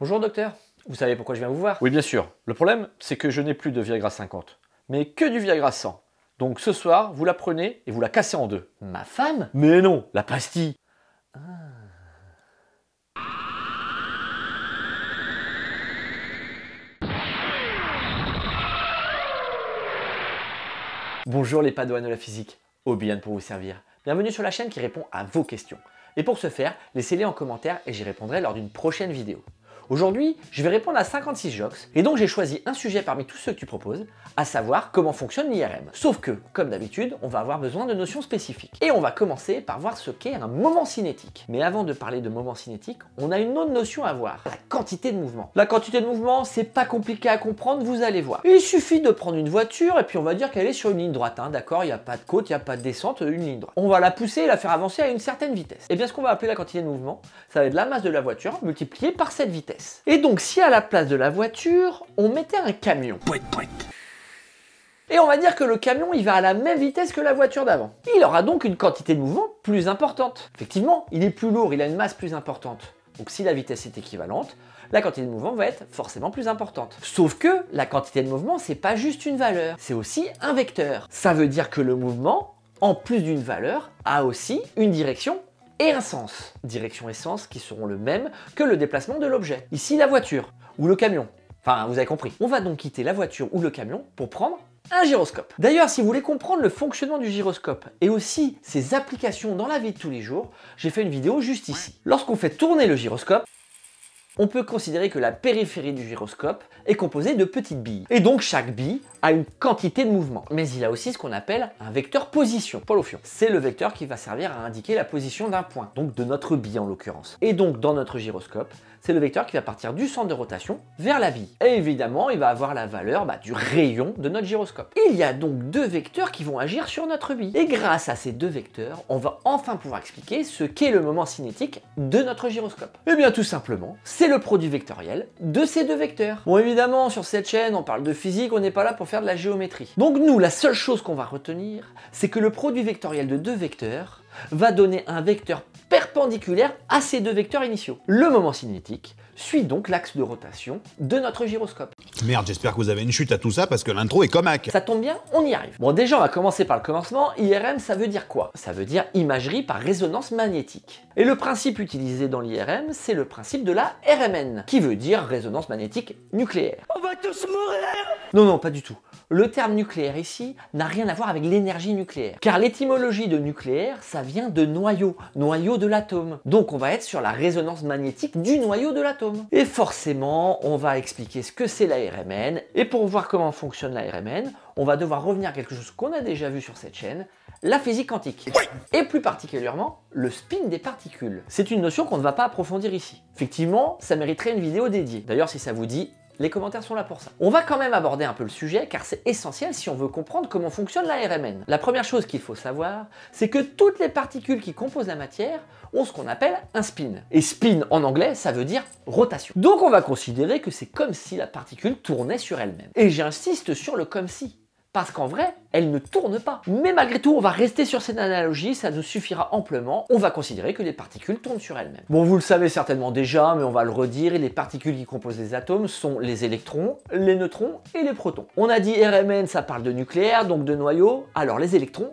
Bonjour docteur, vous savez pourquoi je viens vous voir Oui bien sûr, le problème c'est que je n'ai plus de Viagra 50, mais que du Viagra 100. Donc ce soir, vous la prenez et vous la cassez en deux. Ma femme Mais non, la pastille ah. Bonjour les padouanes de la physique, Obi-Wan pour vous servir. Bienvenue sur la chaîne qui répond à vos questions. Et pour ce faire, laissez-les en commentaire et j'y répondrai lors d'une prochaine vidéo. Aujourd'hui, je vais répondre à 56 jocks, et donc j'ai choisi un sujet parmi tous ceux que tu proposes, à savoir comment fonctionne l'IRM. Sauf que, comme d'habitude, on va avoir besoin de notions spécifiques. Et on va commencer par voir ce qu'est un moment cinétique. Mais avant de parler de moment cinétique, on a une autre notion à voir, la quantité de mouvement. La quantité de mouvement, c'est pas compliqué à comprendre, vous allez voir. Il suffit de prendre une voiture, et puis on va dire qu'elle est sur une ligne droite, hein, d'accord Il n'y a pas de côte, il n'y a pas de descente, une ligne droite. On va la pousser et la faire avancer à une certaine vitesse. Et eh bien ce qu'on va appeler la quantité de mouvement, ça va être la masse de la voiture multipliée par cette vitesse. Et donc si à la place de la voiture, on mettait un camion. Et on va dire que le camion, il va à la même vitesse que la voiture d'avant. Il aura donc une quantité de mouvement plus importante. Effectivement, il est plus lourd, il a une masse plus importante. Donc si la vitesse est équivalente, la quantité de mouvement va être forcément plus importante. Sauf que la quantité de mouvement, c'est pas juste une valeur, c'est aussi un vecteur. Ça veut dire que le mouvement, en plus d'une valeur, a aussi une direction et un sens, direction et sens qui seront le même que le déplacement de l'objet. Ici la voiture ou le camion. Enfin, vous avez compris. On va donc quitter la voiture ou le camion pour prendre un gyroscope. D'ailleurs, si vous voulez comprendre le fonctionnement du gyroscope et aussi ses applications dans la vie de tous les jours, j'ai fait une vidéo juste ici. Lorsqu'on fait tourner le gyroscope, on peut considérer que la périphérie du gyroscope est composée de petites billes. Et donc chaque bille a une quantité de mouvement. Mais il a aussi ce qu'on appelle un vecteur position. Paul Ophion. C'est le vecteur qui va servir à indiquer la position d'un point, donc de notre bille en l'occurrence. Et donc dans notre gyroscope, c'est le vecteur qui va partir du centre de rotation vers la bille. Et évidemment, il va avoir la valeur bah, du rayon de notre gyroscope. Il y a donc deux vecteurs qui vont agir sur notre bille. Et grâce à ces deux vecteurs, on va enfin pouvoir expliquer ce qu'est le moment cinétique de notre gyroscope. Et eh bien tout simplement, c'est le produit vectoriel de ces deux vecteurs. Bon évidemment, sur cette chaîne, on parle de physique, on n'est pas là pour faire de la géométrie. Donc nous, la seule chose qu'on va retenir, c'est que le produit vectoriel de deux vecteurs va donner un vecteur perpendiculaire à ces deux vecteurs initiaux. Le moment cinétique suit donc l'axe de rotation de notre gyroscope. Merde, j'espère que vous avez une chute à tout ça parce que l'intro est comac. Ça tombe bien, on y arrive. Bon déjà, on va commencer par le commencement. IRM, ça veut dire quoi Ça veut dire imagerie par résonance magnétique. Et le principe utilisé dans l'IRM, c'est le principe de la RMN, qui veut dire résonance magnétique nucléaire. On va tous mourir Non, non, pas du tout. Le terme nucléaire ici n'a rien à voir avec l'énergie nucléaire, car l'étymologie de nucléaire, ça vient de noyau, noyau de l'atome. Donc on va être sur la résonance magnétique du noyau de l'atome. Et forcément, on va expliquer ce que c'est la RMN, et pour voir comment fonctionne la RMN, on va devoir revenir à quelque chose qu'on a déjà vu sur cette chaîne, la physique quantique. Et plus particulièrement, le spin des particules. C'est une notion qu'on ne va pas approfondir ici. Effectivement, ça mériterait une vidéo dédiée. D'ailleurs, si ça vous dit, les commentaires sont là pour ça. On va quand même aborder un peu le sujet car c'est essentiel si on veut comprendre comment fonctionne la RMN. La première chose qu'il faut savoir, c'est que toutes les particules qui composent la matière ont ce qu'on appelle un spin. Et spin en anglais, ça veut dire rotation. Donc on va considérer que c'est comme si la particule tournait sur elle-même. Et j'insiste sur le comme si parce qu'en vrai, elle ne tourne pas. Mais malgré tout, on va rester sur cette analogie, ça nous suffira amplement. On va considérer que les particules tournent sur elles-mêmes. Bon, vous le savez certainement déjà, mais on va le redire, les particules qui composent les atomes sont les électrons, les neutrons et les protons. On a dit RMN, ça parle de nucléaire, donc de noyau, Alors les électrons,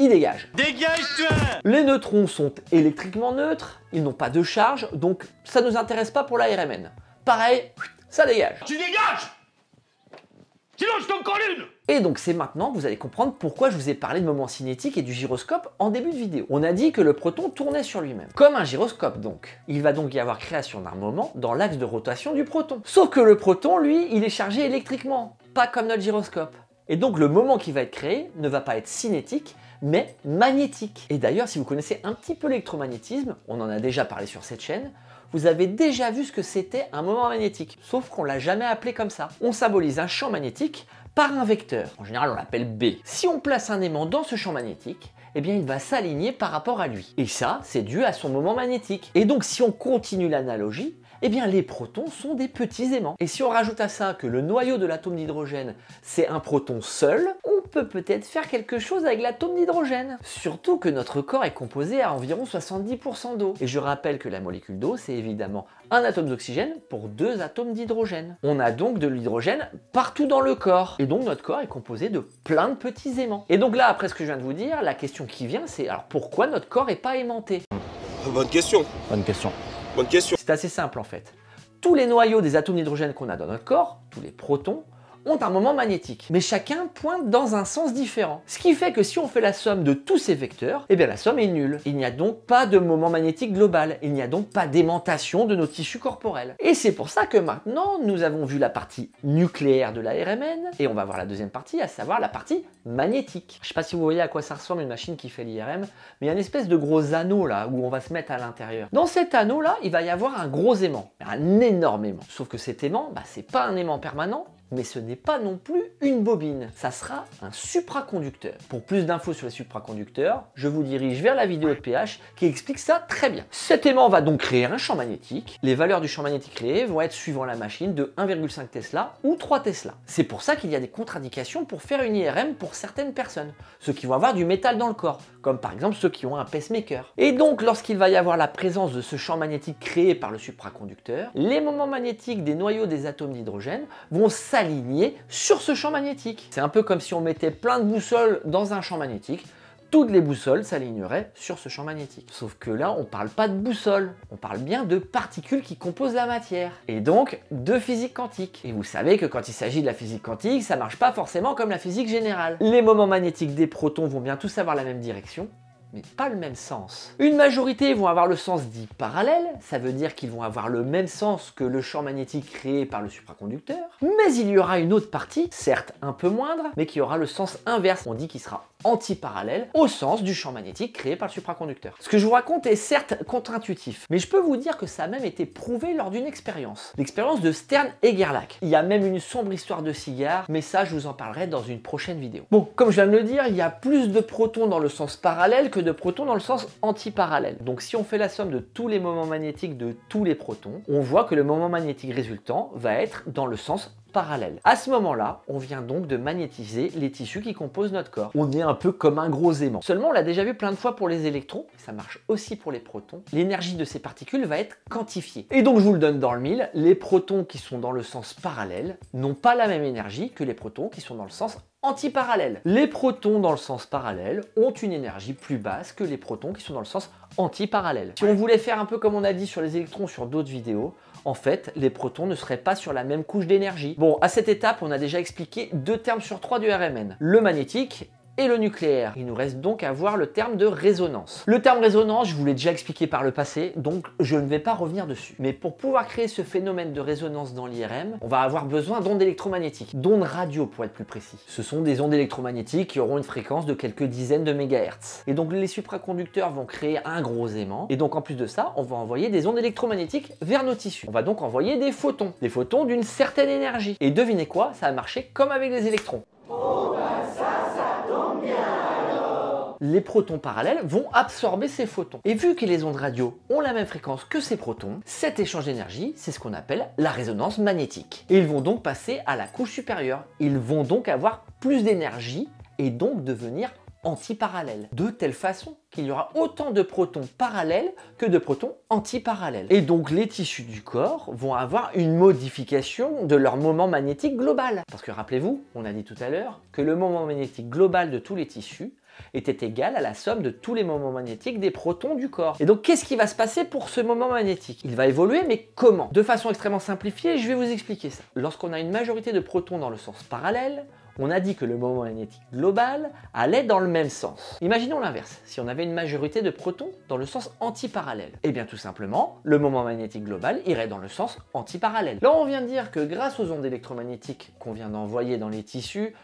ils dégagent. Dégage-toi Les neutrons sont électriquement neutres, ils n'ont pas de charge, donc ça ne nous intéresse pas pour la RMN. Pareil, ça dégage. Tu dégages Sinon je t'en colle et donc c'est maintenant que vous allez comprendre pourquoi je vous ai parlé de moment cinétique et du gyroscope en début de vidéo. On a dit que le proton tournait sur lui-même. Comme un gyroscope donc. Il va donc y avoir création d'un moment dans l'axe de rotation du proton. Sauf que le proton, lui, il est chargé électriquement, pas comme notre gyroscope. Et donc le moment qui va être créé ne va pas être cinétique, mais magnétique. Et d'ailleurs, si vous connaissez un petit peu l'électromagnétisme, on en a déjà parlé sur cette chaîne, vous avez déjà vu ce que c'était un moment magnétique, sauf qu'on l'a jamais appelé comme ça. On symbolise un champ magnétique par un vecteur. En général, on l'appelle B. Si on place un aimant dans ce champ magnétique, eh bien, il va s'aligner par rapport à lui. Et ça, c'est dû à son moment magnétique. Et donc, si on continue l'analogie, eh bien les protons sont des petits aimants. Et si on rajoute à ça que le noyau de l'atome d'hydrogène, c'est un proton seul, peut être faire quelque chose avec l'atome d'hydrogène. Surtout que notre corps est composé à environ 70% d'eau. Et je rappelle que la molécule d'eau, c'est évidemment un atome d'oxygène pour deux atomes d'hydrogène. On a donc de l'hydrogène partout dans le corps. Et donc notre corps est composé de plein de petits aimants. Et donc là, après ce que je viens de vous dire, la question qui vient, c'est alors pourquoi notre corps n'est pas aimanté Bonne question. Bonne question. Bonne question. C'est assez simple en fait. Tous les noyaux des atomes d'hydrogène qu'on a dans notre corps, tous les protons, ont un moment magnétique, mais chacun pointe dans un sens différent. Ce qui fait que si on fait la somme de tous ces vecteurs, eh bien la somme est nulle. Il n'y a donc pas de moment magnétique global, il n'y a donc pas d'aimantation de nos tissus corporels. Et c'est pour ça que maintenant, nous avons vu la partie nucléaire de la RMN, et on va voir la deuxième partie, à savoir la partie magnétique. Je sais pas si vous voyez à quoi ça ressemble une machine qui fait l'IRM, mais il y a une espèce de gros anneau là, où on va se mettre à l'intérieur. Dans cet anneau là, il va y avoir un gros aimant, un énorme aimant. Sauf que cet aimant, bah, c'est pas un aimant permanent, mais ce n'est pas non plus une bobine, ça sera un supraconducteur. Pour plus d'infos sur le supraconducteur, je vous dirige vers la vidéo de PH qui explique ça très bien. Cet aimant va donc créer un champ magnétique. Les valeurs du champ magnétique créé vont être suivant la machine de 1,5 Tesla ou 3 Tesla. C'est pour ça qu'il y a des contre-indications pour faire une IRM pour certaines personnes, ceux qui vont avoir du métal dans le corps, comme par exemple ceux qui ont un pacemaker. Et donc lorsqu'il va y avoir la présence de ce champ magnétique créé par le supraconducteur, les moments magnétiques des noyaux des atomes d'hydrogène vont s'arrêter s'aligner sur ce champ magnétique. C'est un peu comme si on mettait plein de boussoles dans un champ magnétique toutes les boussoles s'aligneraient sur ce champ magnétique. Sauf que là, on parle pas de boussole, on parle bien de particules qui composent la matière, et donc de physique quantique. Et vous savez que quand il s'agit de la physique quantique, ça marche pas forcément comme la physique générale. Les moments magnétiques des protons vont bien tous avoir la même direction, mais pas le même sens. Une majorité vont avoir le sens dit parallèle, ça veut dire qu'ils vont avoir le même sens que le champ magnétique créé par le supraconducteur, mais il y aura une autre partie, certes un peu moindre, mais qui aura le sens inverse. On dit qu'il sera antiparallèle au sens du champ magnétique créé par le supraconducteur. Ce que je vous raconte est certes contre-intuitif, mais je peux vous dire que ça a même été prouvé lors d'une expérience. L'expérience de Stern et Gerlach. Il y a même une sombre histoire de cigares, mais ça je vous en parlerai dans une prochaine vidéo. Bon, comme je viens de le dire, il y a plus de protons dans le sens parallèle que de protons dans le sens antiparallèle. Donc si on fait la somme de tous les moments magnétiques de tous les protons, on voit que le moment magnétique résultant va être dans le sens parallèle. À ce moment-là, on vient donc de magnétiser les tissus qui composent notre corps. On est un peu comme un gros aimant. Seulement, on l'a déjà vu plein de fois pour les électrons, ça marche aussi pour les protons. L'énergie de ces particules va être quantifiée. Et donc, je vous le donne dans le mille, les protons qui sont dans le sens parallèle n'ont pas la même énergie que les protons qui sont dans le sens antiparallèle. Les protons dans le sens parallèle ont une énergie plus basse que les protons qui sont dans le sens antiparallèle. Si on voulait faire un peu comme on a dit sur les électrons sur d'autres vidéos, en fait, les protons ne seraient pas sur la même couche d'énergie. Bon, à cette étape, on a déjà expliqué deux termes sur trois du RMN, le magnétique et le nucléaire. Il nous reste donc à voir le terme de résonance. Le terme résonance, je vous l'ai déjà expliqué par le passé, donc je ne vais pas revenir dessus. Mais pour pouvoir créer ce phénomène de résonance dans l'IRM, on va avoir besoin d'ondes électromagnétiques, d'ondes radio pour être plus précis. Ce sont des ondes électromagnétiques qui auront une fréquence de quelques dizaines de mégahertz. Et donc les supraconducteurs vont créer un gros aimant, et donc en plus de ça, on va envoyer des ondes électromagnétiques vers nos tissus. On va donc envoyer des photons, des photons d'une certaine énergie. Et devinez quoi, ça a marché comme avec les électrons. les protons parallèles vont absorber ces photons. Et vu que les ondes radio ont la même fréquence que ces protons, cet échange d'énergie, c'est ce qu'on appelle la résonance magnétique. Et ils vont donc passer à la couche supérieure. Ils vont donc avoir plus d'énergie et donc devenir antiparallèles. De telle façon qu'il y aura autant de protons parallèles que de protons antiparallèles. Et donc les tissus du corps vont avoir une modification de leur moment magnétique global. Parce que rappelez-vous, on a dit tout à l'heure que le moment magnétique global de tous les tissus était égal à la somme de tous les moments magnétiques des protons du corps. Et donc qu'est-ce qui va se passer pour ce moment magnétique Il va évoluer, mais comment De façon extrêmement simplifiée, je vais vous expliquer ça. Lorsqu'on a une majorité de protons dans le sens parallèle, on a dit que le moment magnétique global allait dans le même sens. Imaginons l'inverse, si on avait une majorité de protons dans le sens antiparallèle. Eh bien tout simplement, le moment magnétique global irait dans le sens antiparallèle. Là on vient de dire que grâce aux ondes électromagnétiques qu'on vient d'envoyer dans les tissus,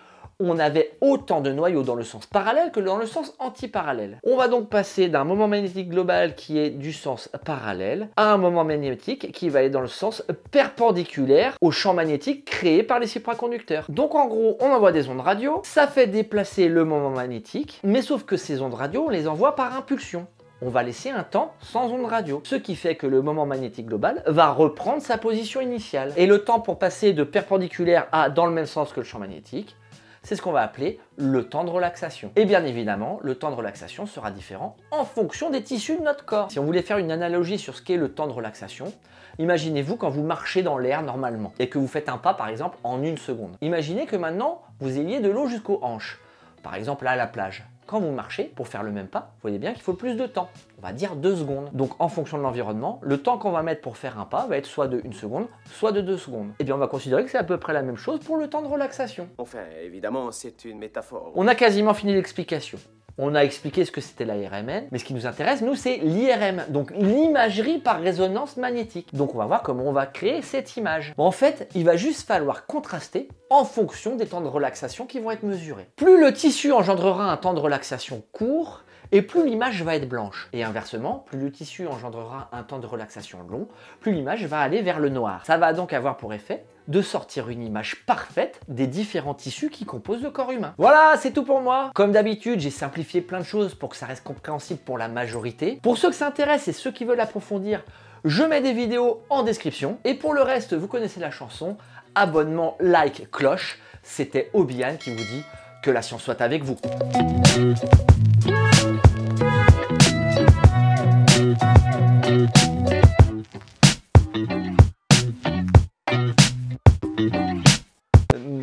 on avait autant de noyaux dans le sens parallèle que dans le sens antiparallèle. On va donc passer d'un moment magnétique global qui est du sens parallèle à un moment magnétique qui va aller dans le sens perpendiculaire au champ magnétique créé par les supraconducteurs. Donc en gros, on envoie des ondes radio, ça fait déplacer le moment magnétique, mais sauf que ces ondes radio, on les envoie par impulsion on va laisser un temps sans ondes radio, ce qui fait que le moment magnétique global va reprendre sa position initiale. Et le temps pour passer de perpendiculaire à dans le même sens que le champ magnétique, c'est ce qu'on va appeler le temps de relaxation. Et bien évidemment, le temps de relaxation sera différent en fonction des tissus de notre corps. Si on voulait faire une analogie sur ce qu'est le temps de relaxation, imaginez-vous quand vous marchez dans l'air normalement et que vous faites un pas par exemple en une seconde. Imaginez que maintenant vous ayez de l'eau jusqu'aux hanches, par exemple là à la plage. Quand vous marchez, pour faire le même pas, vous voyez bien qu'il faut plus de temps. On va dire 2 secondes. Donc en fonction de l'environnement, le temps qu'on va mettre pour faire un pas va être soit de 1 seconde, soit de deux secondes. Et bien on va considérer que c'est à peu près la même chose pour le temps de relaxation. Enfin, évidemment, c'est une métaphore. On a quasiment fini l'explication. On a expliqué ce que c'était la RMN, mais ce qui nous intéresse, nous, c'est l'IRM, donc l'imagerie par résonance magnétique. Donc on va voir comment on va créer cette image. En fait, il va juste falloir contraster en fonction des temps de relaxation qui vont être mesurés. Plus le tissu engendrera un temps de relaxation court, et plus l'image va être blanche. Et inversement, plus le tissu engendrera un temps de relaxation long, plus l'image va aller vers le noir. Ça va donc avoir pour effet de sortir une image parfaite des différents tissus qui composent le corps humain. Voilà, c'est tout pour moi. Comme d'habitude, j'ai simplifié plein de choses pour que ça reste compréhensible pour la majorité. Pour ceux que ça intéresse et ceux qui veulent approfondir, je mets des vidéos en description. Et pour le reste, vous connaissez la chanson, abonnement, like, cloche. C'était Obian qui vous dit que la science soit avec vous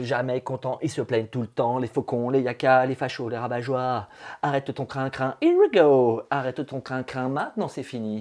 jamais content, ils se plaignent tout le temps, les faucons, les yakas, les fachos, les rabat Arrête ton crin-crin, here we go Arrête ton crin-crin, maintenant c'est fini